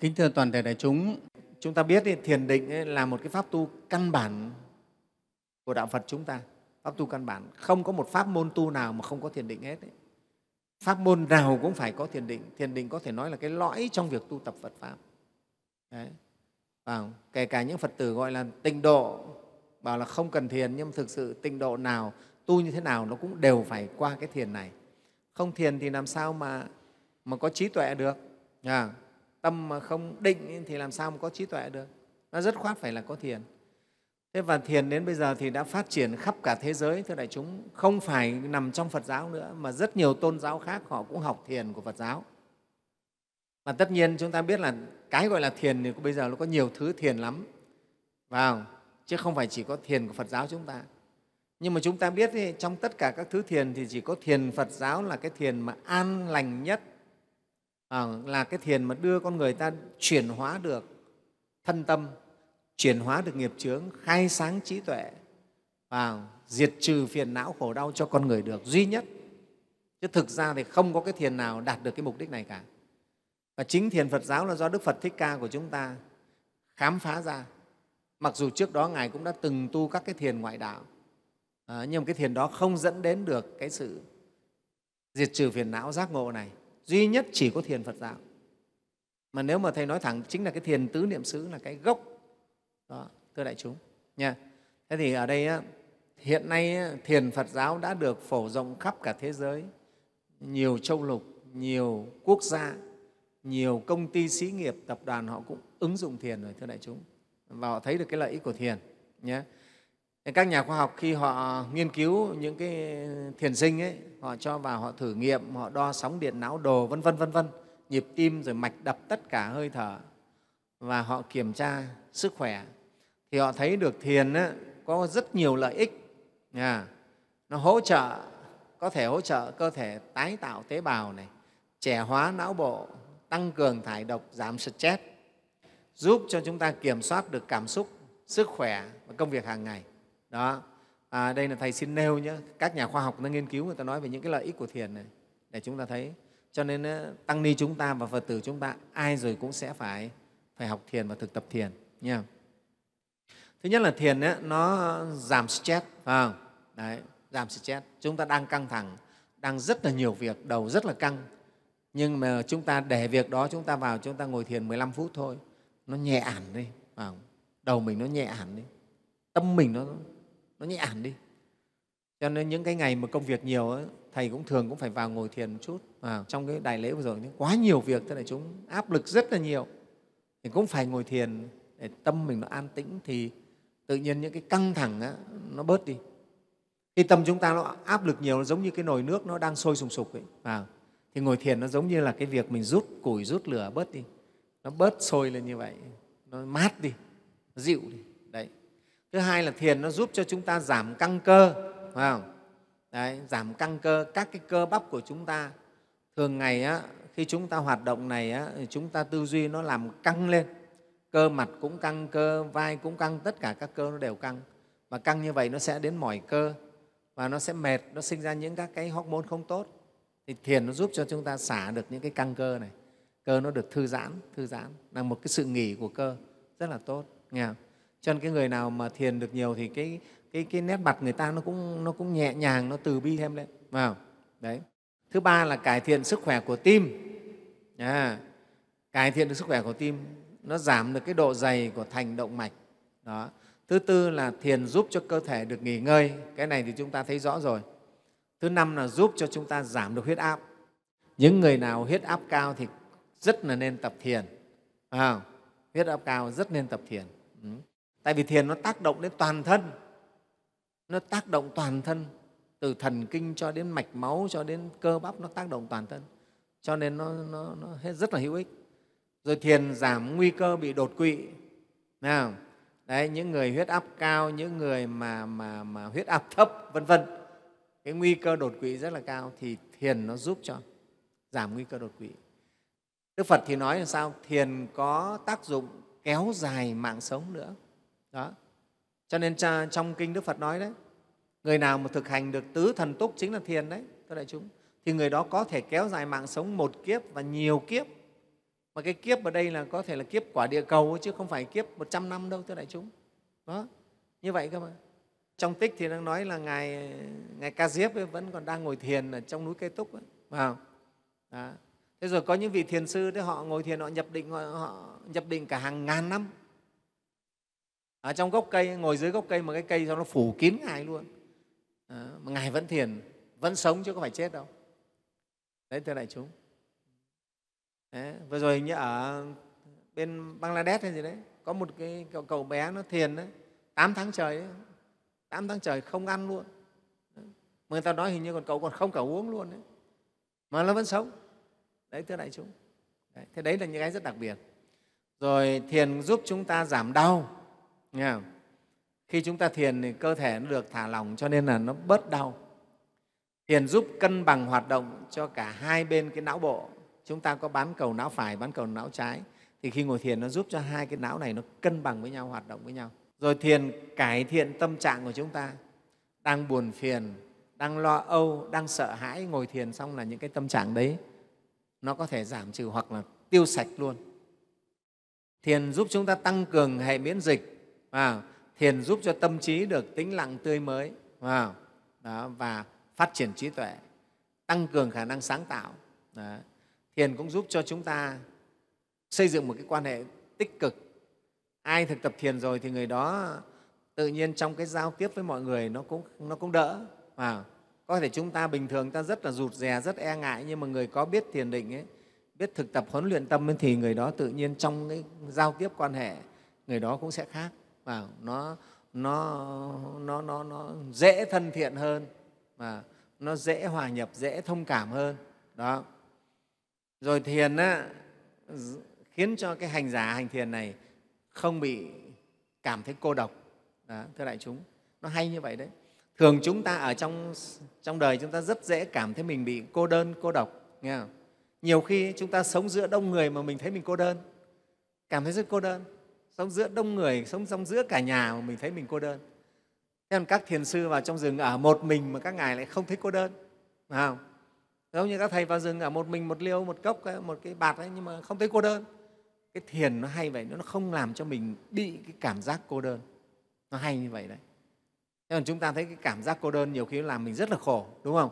Kính thưa toàn thể đại chúng, chúng ta biết ý, thiền định là một cái pháp tu căn bản của đạo Phật chúng ta, pháp tu căn bản. Không có một pháp môn tu nào mà không có thiền định hết. Pháp môn nào cũng phải có thiền định. Thiền định có thể nói là cái lõi trong việc tu tập Phật Pháp. Đấy. À, kể cả những Phật tử gọi là tinh độ, bảo là không cần thiền, nhưng thực sự tinh độ nào, tu như thế nào nó cũng đều phải qua cái thiền này. Không thiền thì làm sao mà, mà có trí tuệ được. À, tâm mà không định thì làm sao mà có trí tuệ được nó rất khoát phải là có thiền thế và thiền đến bây giờ thì đã phát triển khắp cả thế giới thưa đại chúng không phải nằm trong phật giáo nữa mà rất nhiều tôn giáo khác họ cũng học thiền của phật giáo và tất nhiên chúng ta biết là cái gọi là thiền thì bây giờ nó có nhiều thứ thiền lắm vào chứ không phải chỉ có thiền của phật giáo chúng ta nhưng mà chúng ta biết ý, trong tất cả các thứ thiền thì chỉ có thiền Phật giáo là cái thiền mà an lành nhất, Ờ, là cái thiền mà đưa con người ta chuyển hóa được thân tâm chuyển hóa được nghiệp chướng khai sáng trí tuệ và diệt trừ phiền não khổ đau cho con người được duy nhất chứ thực ra thì không có cái thiền nào đạt được cái mục đích này cả và chính thiền phật giáo là do đức phật thích ca của chúng ta khám phá ra mặc dù trước đó ngài cũng đã từng tu các cái thiền ngoại đạo ờ, nhưng mà cái thiền đó không dẫn đến được cái sự diệt trừ phiền não giác ngộ này duy nhất chỉ có thiền phật giáo mà nếu mà thầy nói thẳng chính là cái thiền tứ niệm xứ là cái gốc đó thưa đại chúng nha thế thì ở đây hiện nay thiền phật giáo đã được phổ rộng khắp cả thế giới nhiều châu lục nhiều quốc gia nhiều công ty xí nghiệp tập đoàn họ cũng ứng dụng thiền rồi thưa đại chúng và họ thấy được cái lợi ích của thiền nhé các nhà khoa học khi họ nghiên cứu những cái thiền sinh ấy, họ cho vào họ thử nghiệm, họ đo sóng điện não đồ vân vân vân vân, nhịp tim rồi mạch đập tất cả hơi thở và họ kiểm tra sức khỏe thì họ thấy được thiền á, có rất nhiều lợi ích à, nó hỗ trợ có thể hỗ trợ cơ thể tái tạo tế bào này trẻ hóa não bộ tăng cường thải độc giảm stress giúp cho chúng ta kiểm soát được cảm xúc sức khỏe và công việc hàng ngày đó à, đây là thầy xin nêu nhé các nhà khoa học đang nghiên cứu người ta nói về những cái lợi ích của thiền này để chúng ta thấy cho nên tăng ni chúng ta và phật tử chúng ta ai rồi cũng sẽ phải phải học thiền và thực tập thiền nha thứ nhất là thiền ấy, nó giảm stress phải không? Đấy, giảm stress chúng ta đang căng thẳng đang rất là nhiều việc đầu rất là căng nhưng mà chúng ta để việc đó chúng ta vào chúng ta ngồi thiền 15 phút thôi nó nhẹ hẳn đi phải đầu mình nó nhẹ hẳn đi tâm mình nó nó nhẹ hẳn đi cho nên những cái ngày mà công việc nhiều ấy, thầy cũng thường cũng phải vào ngồi thiền một chút à, trong cái đại lễ vừa rồi quá nhiều việc thế này chúng áp lực rất là nhiều thì cũng phải ngồi thiền để tâm mình nó an tĩnh thì tự nhiên những cái căng thẳng á, nó bớt đi khi tâm chúng ta nó áp lực nhiều nó giống như cái nồi nước nó đang sôi sùng sục ấy à, thì ngồi thiền nó giống như là cái việc mình rút củi rút lửa bớt đi nó bớt sôi lên như vậy nó mát đi nó dịu đi đấy thứ hai là thiền nó giúp cho chúng ta giảm căng cơ phải không? Đấy, giảm căng cơ các cái cơ bắp của chúng ta thường ngày á, khi chúng ta hoạt động này á, chúng ta tư duy nó làm căng lên cơ mặt cũng căng cơ vai cũng căng tất cả các cơ nó đều căng và căng như vậy nó sẽ đến mỏi cơ và nó sẽ mệt nó sinh ra những các cái hormone không tốt thì thiền nó giúp cho chúng ta xả được những cái căng cơ này cơ nó được thư giãn thư giãn là một cái sự nghỉ của cơ rất là tốt nghe không? cho nên cái người nào mà thiền được nhiều thì cái cái cái nét mặt người ta nó cũng nó cũng nhẹ nhàng nó từ bi thêm lên Vào đấy thứ ba là cải thiện sức khỏe của tim à, cải thiện được sức khỏe của tim nó giảm được cái độ dày của thành động mạch đó thứ tư là thiền giúp cho cơ thể được nghỉ ngơi cái này thì chúng ta thấy rõ rồi thứ năm là giúp cho chúng ta giảm được huyết áp những người nào huyết áp cao thì rất là nên tập thiền à, huyết áp cao rất nên tập thiền ừ tại vì thiền nó tác động đến toàn thân nó tác động toàn thân từ thần kinh cho đến mạch máu cho đến cơ bắp nó tác động toàn thân cho nên nó, nó, nó hết rất là hữu ích rồi thiền giảm nguy cơ bị đột quỵ nào đấy những người huyết áp cao những người mà mà mà huyết áp thấp vân vân cái nguy cơ đột quỵ rất là cao thì thiền nó giúp cho giảm nguy cơ đột quỵ đức phật thì nói là sao thiền có tác dụng kéo dài mạng sống nữa đó cho nên cha trong kinh đức phật nói đấy người nào mà thực hành được tứ thần túc chính là thiền đấy thưa đại chúng thì người đó có thể kéo dài mạng sống một kiếp và nhiều kiếp mà cái kiếp ở đây là có thể là kiếp quả địa cầu chứ không phải kiếp 100 năm đâu thưa đại chúng đó như vậy cơ mà trong tích thì đang nói là ngài ngài ca diếp ấy vẫn còn đang ngồi thiền ở trong núi cây túc ấy, vào wow. thế rồi có những vị thiền sư đấy họ ngồi thiền họ nhập định họ, họ nhập định cả hàng ngàn năm ở à, trong gốc cây ngồi dưới gốc cây mà cái cây cho nó phủ kín ngài luôn à, mà ngài vẫn thiền vẫn sống chứ có phải chết đâu đấy thưa đại chúng đấy, vừa rồi như ở bên bangladesh hay gì đấy có một cái cậu, cậu bé nó thiền đấy tám tháng trời đấy, 8 tháng trời không ăn luôn mà người ta nói hình như còn cậu còn không cả uống luôn đấy mà nó vẫn sống đấy thưa đại chúng đấy, thế đấy là những cái rất đặc biệt rồi thiền giúp chúng ta giảm đau Nghe Khi chúng ta thiền thì cơ thể nó được thả lỏng cho nên là nó bớt đau. Thiền giúp cân bằng hoạt động cho cả hai bên cái não bộ. Chúng ta có bán cầu não phải, bán cầu não trái. Thì khi ngồi thiền nó giúp cho hai cái não này nó cân bằng với nhau, hoạt động với nhau. Rồi thiền cải thiện tâm trạng của chúng ta. Đang buồn phiền, đang lo âu, đang sợ hãi, ngồi thiền xong là những cái tâm trạng đấy nó có thể giảm trừ hoặc là tiêu sạch luôn. Thiền giúp chúng ta tăng cường hệ miễn dịch, Wow. Thiền giúp cho tâm trí được tĩnh lặng tươi mới wow. Đó. và phát triển trí tuệ, tăng cường khả năng sáng tạo. Đó. Thiền cũng giúp cho chúng ta xây dựng một cái quan hệ tích cực. Ai thực tập thiền rồi thì người đó tự nhiên trong cái giao tiếp với mọi người nó cũng nó cũng đỡ. Wow. Có thể chúng ta bình thường ta rất là rụt rè, rất e ngại nhưng mà người có biết thiền định ấy, biết thực tập huấn luyện tâm thì người đó tự nhiên trong cái giao tiếp quan hệ người đó cũng sẽ khác vào nó nó nó nó nó dễ thân thiện hơn và nó dễ hòa nhập dễ thông cảm hơn đó rồi thiền á, khiến cho cái hành giả hành thiền này không bị cảm thấy cô độc đó, thưa đại chúng nó hay như vậy đấy thường chúng ta ở trong trong đời chúng ta rất dễ cảm thấy mình bị cô đơn cô độc nghe không? nhiều khi chúng ta sống giữa đông người mà mình thấy mình cô đơn cảm thấy rất cô đơn sống giữa đông người sống trong giữa cả nhà mà mình thấy mình cô đơn thế còn các thiền sư vào trong rừng ở một mình mà các ngài lại không thấy cô đơn phải không giống như các thầy vào rừng ở một mình một liêu một cốc một cái bạt ấy, nhưng mà không thấy cô đơn cái thiền nó hay vậy nó không làm cho mình bị cái cảm giác cô đơn nó hay như vậy đấy thế còn chúng ta thấy cái cảm giác cô đơn nhiều khi nó làm mình rất là khổ đúng không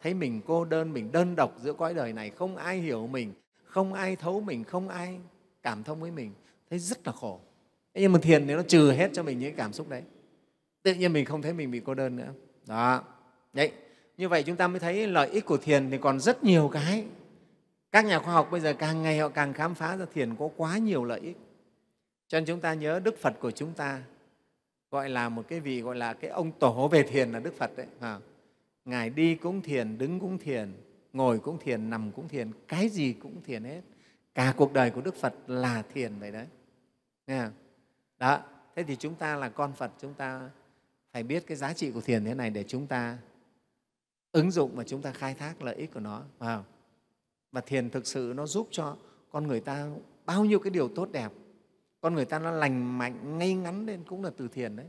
thấy mình cô đơn mình đơn độc giữa cõi đời này không ai hiểu mình không ai thấu mình không ai cảm thông với mình thấy rất là khổ thế nhưng mà thiền nếu nó trừ hết cho mình những cảm xúc đấy tự nhiên mình không thấy mình bị cô đơn nữa đó đấy như vậy chúng ta mới thấy lợi ích của thiền thì còn rất nhiều cái các nhà khoa học bây giờ càng ngày họ càng khám phá ra thiền có quá nhiều lợi ích cho nên chúng ta nhớ đức phật của chúng ta gọi là một cái vị gọi là cái ông tổ về thiền là đức phật đấy à. ngài đi cũng thiền đứng cũng thiền ngồi cũng thiền nằm cũng thiền cái gì cũng thiền hết cả cuộc đời của đức phật là thiền vậy đấy đó. Thế thì chúng ta là con Phật, chúng ta phải biết cái giá trị của thiền thế này để chúng ta ứng dụng và chúng ta khai thác lợi ích của nó. Và thiền thực sự nó giúp cho con người ta bao nhiêu cái điều tốt đẹp. Con người ta nó lành mạnh, ngay ngắn lên cũng là từ thiền đấy.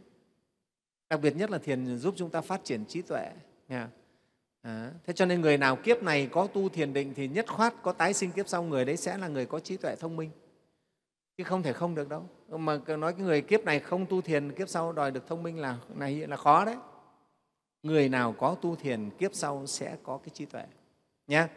Đặc biệt nhất là thiền giúp chúng ta phát triển trí tuệ. Nghe thế cho nên người nào kiếp này có tu thiền định thì nhất khoát có tái sinh kiếp sau người đấy sẽ là người có trí tuệ thông minh chứ không thể không được đâu mà nói cái người kiếp này không tu thiền kiếp sau đòi được thông minh là này là khó đấy người nào có tu thiền kiếp sau sẽ có cái trí tuệ nhé